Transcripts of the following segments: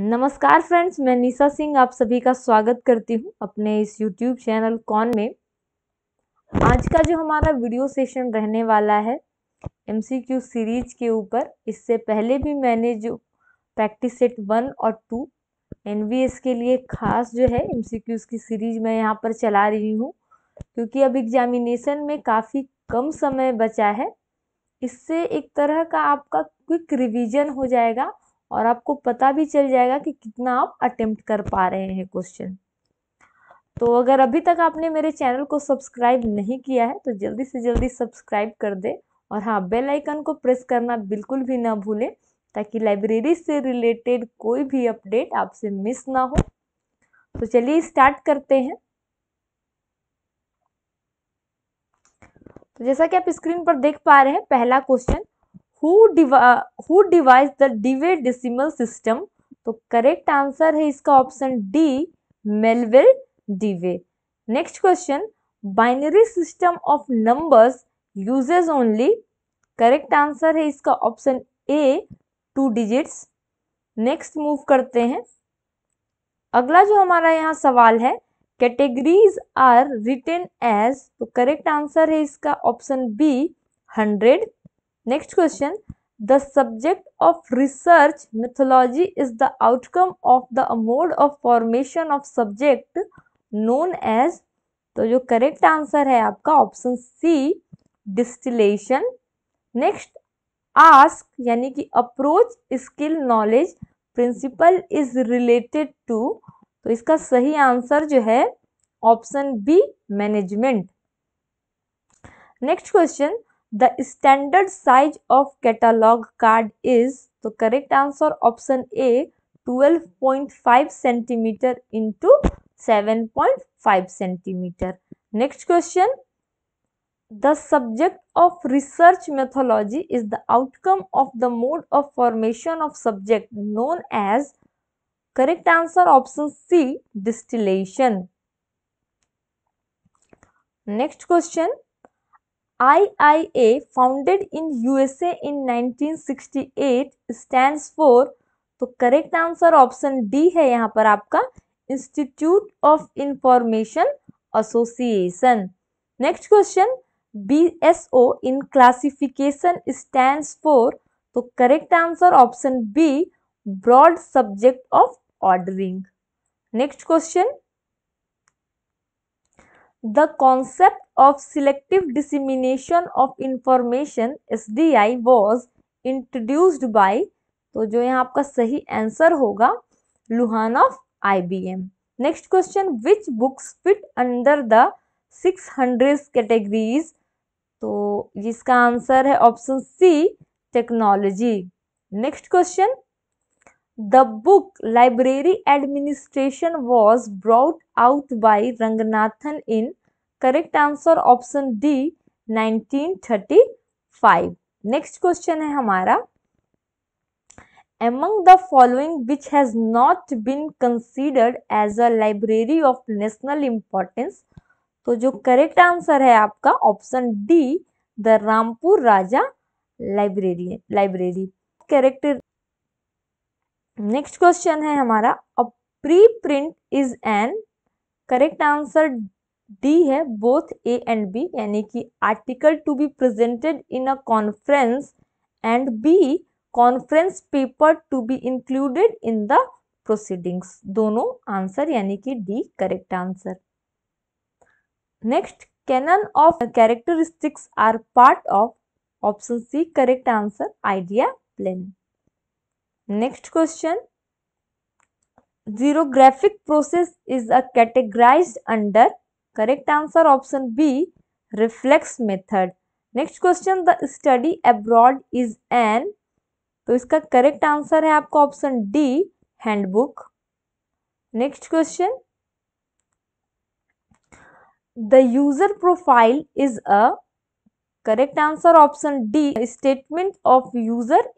नमस्कार फ्रेंड्स मैं निशा सिंह आप सभी का स्वागत करती हूं अपने इस यूट्यूब चैनल कौन में आज का जो हमारा वीडियो सेशन रहने वाला है एमसीक्यू सीरीज के ऊपर इससे पहले भी मैंने जो प्रैक्टिस सेट वन और टू एनवीएस के लिए खास जो है एमसीक्यूज की सीरीज मैं यहाँ पर चला रही हूँ क्योंकि अब एग्जामिनेशन में काफ़ी कम समय बचा है इससे एक तरह का आपका क्विक रिवीजन हो जाएगा और आपको पता भी चल जाएगा कि कितना आप अटेम्प्ट कर पा रहे हैं क्वेश्चन तो अगर अभी तक आपने मेरे चैनल को सब्सक्राइब नहीं किया है तो जल्दी से जल्दी सब्सक्राइब कर दे और हाँ बेल आइकन को प्रेस करना बिल्कुल भी ना भूलें ताकि लाइब्रेरी से रिलेटेड कोई भी अपडेट आपसे मिस ना हो तो चलिए स्टार्ट करते हैं तो जैसा कि आप स्क्रीन पर देख पा रहे हैं पहला question who devised the Dewey decimal system तो करेक्ट आंसर है इसका option D Melvil Dewey next question binary system of numbers uses only correct answer है इसका option A two digits next move करते हैं अगला जो हमारा यहाँ सवाल है कैटेगरीज आर रिटेन एज तो करेक्ट आंसर है इसका option B hundred next question the subject of research methodology is the outcome of the mode of formation of subject known as तो जो करेक्ट आंसर है आपका option C distillation next ASK यानी कि approach skill knowledge principle is related to तो इसका सही answer जो है option B management next question The standard size of catalog card is the correct answer option A 12.5 centimeter into 7.5 centimeter. Next question. The subject of research methodology is the outcome of the mode of formation of subject known as correct answer option C distillation. Next question. IIA, founded in USA in 1968, stands for तो correct answer option D है यहाँ पर आपका institute of information association next question B S O in classification stand for तो correct answer option B broad subject of ordering next question the concept of selective dissemination of information S D I was introduced by तो जो यहाँ आपका सही answer होगा Luhn of I B M next question which books fit under the six hundred categories तो जिसका answer है option C technology next question The book Library Administration was brought out by Ranganathan in correct answer option D 1935. Next question है हमारा among the following which has not been considered as a library of national importance तो जो correct answer है आपका option D the Rampur Raza library library correct next question है हमारा preprint is an correct answer D है both A and B यानी कि article to be presented in a conference and B conference paper to be included in the proceedings दोनों answer यानी कि D correct answer next canon of characteristics are part of option C correct answer idea plane Next question. Xerographic process is a categorized under correct answer option B reflex method. Next question the study abroad is an तो इसका correct answer है आपका option D handbook next question the user profile is a correct answer option D statement of user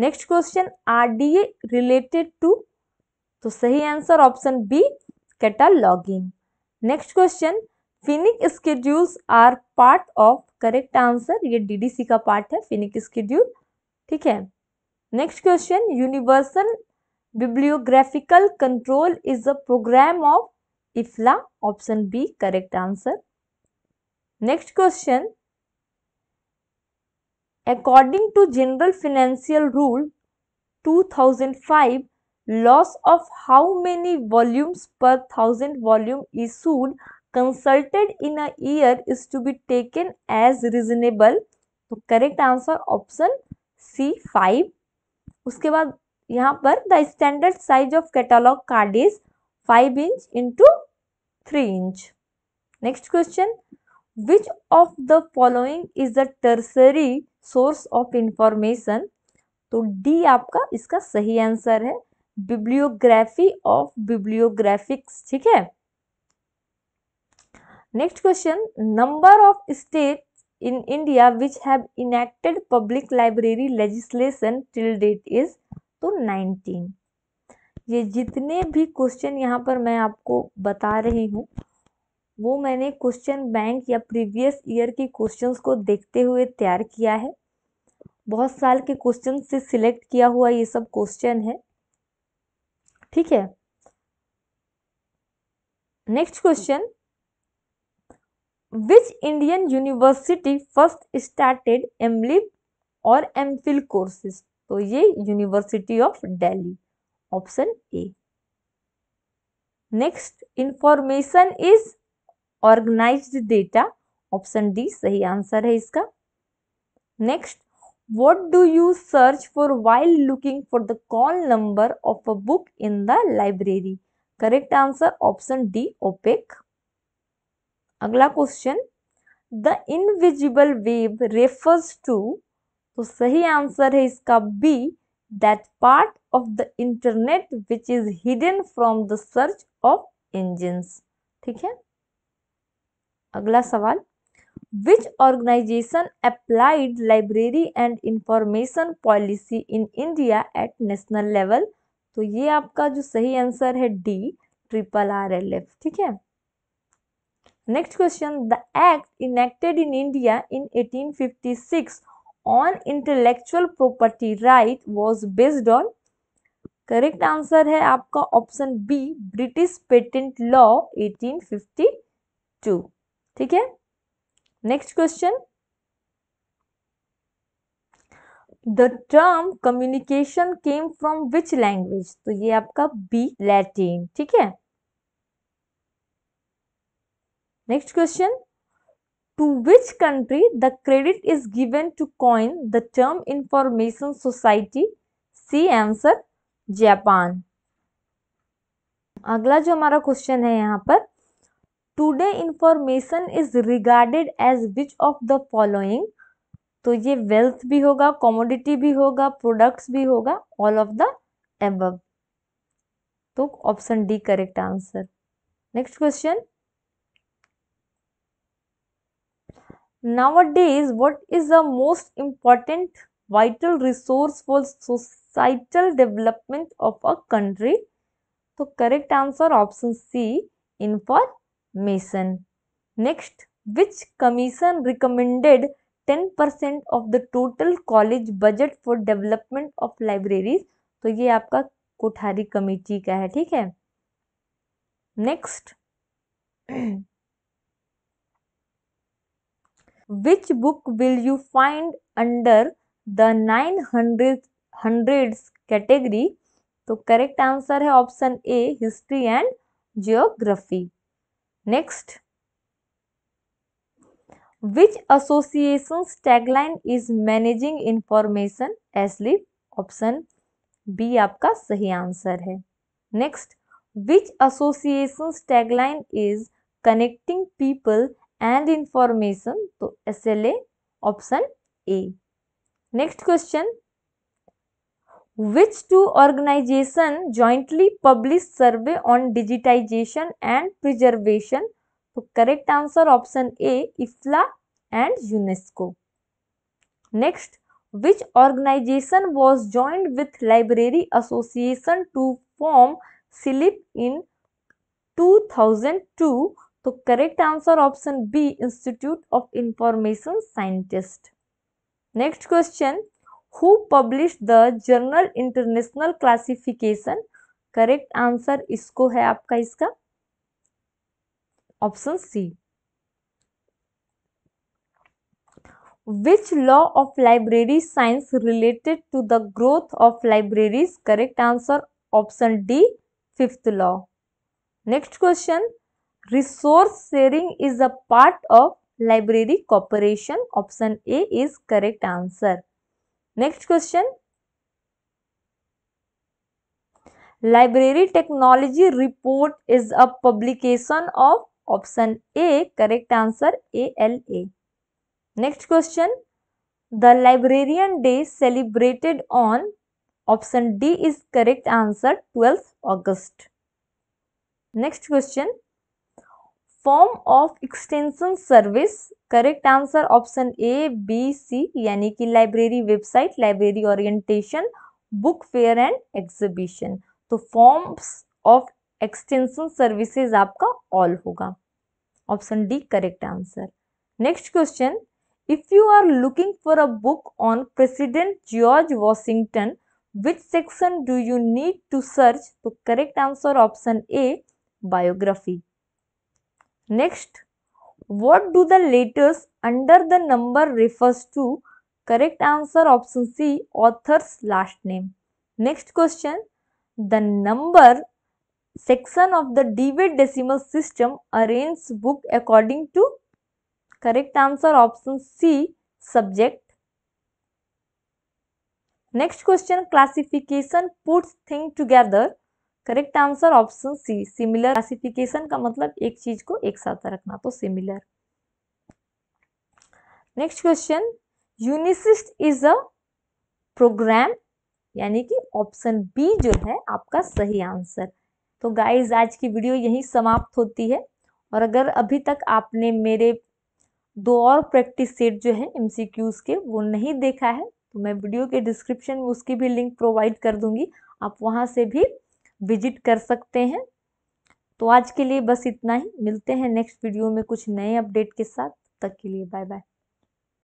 next question R D A related to तो सही answer option B cataloguing next question phoenix schedules are part of correct answer ये DDC का part है phoenix schedule ठीक है next question universal bibliographical control is a programme of IFLA option B correct answer next question According to General Financial Rule 2005, loss of how many volumes per thousand volume issued consulted in a year is to be taken as reasonable. तो correct answer option C five उसके बाद यहाँ पर the standard size of catalogue card is five inch into three inch next question which of the following is the tertiary source of information तो D आपका इसका सही answer है bibliography of bibliographics ठीक है next question number of state in India which have enacted public library legislation till date is तो 19 ये जितने भी क्वेश्चन यहाँ पर मैं आपको बता रही हूँ वो मैंने क्वेश्चन बैंक या प्रीवियस ईयर के क्वेश्चंस को देखते हुए तैयार किया है बहुत साल के क्वेश्चन से सिलेक्ट किया हुआ ये सब क्वेश्चन है ठीक है next question which Indian university first started MLib और एमफिल कोर्सेज तो ये university of Delhi option A next information is organised data option D सही आंसर है इसका next what do you search for while looking for the call number of a book in the library correct answer option d opaque agla question the invisible wave refers to तो सही answer है इसका B that part of the internet which is hidden from the search of engines ठीक है अगला सवाल which organisation applied library and information policy in India at national level तो ये आपका जो सही आंसर है D triple R L F ठीक है next question the act enacted in India in 1856 on intellectual property right was based on correct answer है आपका option B British patent law 1852 ठीक है next question the term communication came from which language तो ये आपका B Latin ठीक है next question to which country the credit is given to coin the term information society C answer Japan अगला जो हमारा क्वेश्चन है यहाँ पर today information is regarded as which of the following तो ये वेल्थ भी होगा कॉमोडिटी भी होगा प्रोडक्ट्स भी होगा ऑल ऑफ द एब तो option D correct answer next question nowadays what is the most important vital resource for societal development of a country तो correct answer option C for Mason. Next, which commission recommended 10% of the total college budget for development of libraries? तो ये आपका Kothari committee का है ठीक है next which book will you find under the 900 hundreds category तो correct answer है option A history and geography Next, which association tagline is managing information asleep? Option B आपका सही आंसर है next which association tagline is connecting people and information तो S L A option A next question which two organizations jointly published survey on digitization and preservation? So correct answer option A, IFLA and UNESCO. Next, which organization was joined with Library Association to form SLIP in 2002? So correct answer option B, Institute of Information Scientist. Next question, who published the journal international classification correct answer इसको है आपका इसका option C which law of library science related to the growth of libraries correct answer option D fifth law next question resource sharing is a part of library cooperation option A is correct answer Next question. Library Technology Report is a publication of option A. Correct answer ALA. Next question. The Librarian Day celebrated on option D is correct answer 12th August. Next question. Form of extension service correct answer option A B C यानी कि library website library orientation book fair and exhibition तो forms of extension services आपका ऑल होगा option D correct answer next question if you are looking for a book on president George Washington which section do you need to search तो correct answer option A biography Next, what do the letters under the number refers to? Correct answer option C, author's last name. Next question, the number section of the Dewey Decimal System arranges book according to? Correct answer option C, subject. Next question, classification puts thing together correct answer option C similar classification का मतलब एक चीज को एक साथ रखना तो similar next question UNISIST is a program यानी कि ऑप्शन बी जो है आपका सही आंसर तो गाइज आज की वीडियो यहीं समाप्त होती है और अगर अभी तक आपने मेरे दो और प्रैक्टिस सेट जो है एमसीक्यूज के वो नहीं देखा है तो मैं वीडियो के डिस्क्रिप्शन में उसकी भी लिंक प्रोवाइड कर दूंगी आप वहां से भी विजिट कर सकते हैं तो आज के लिए बस इतना ही मिलते हैं नेक्स्ट वीडियो में कुछ नए अपडेट के साथ तब तक के लिए बाय बाय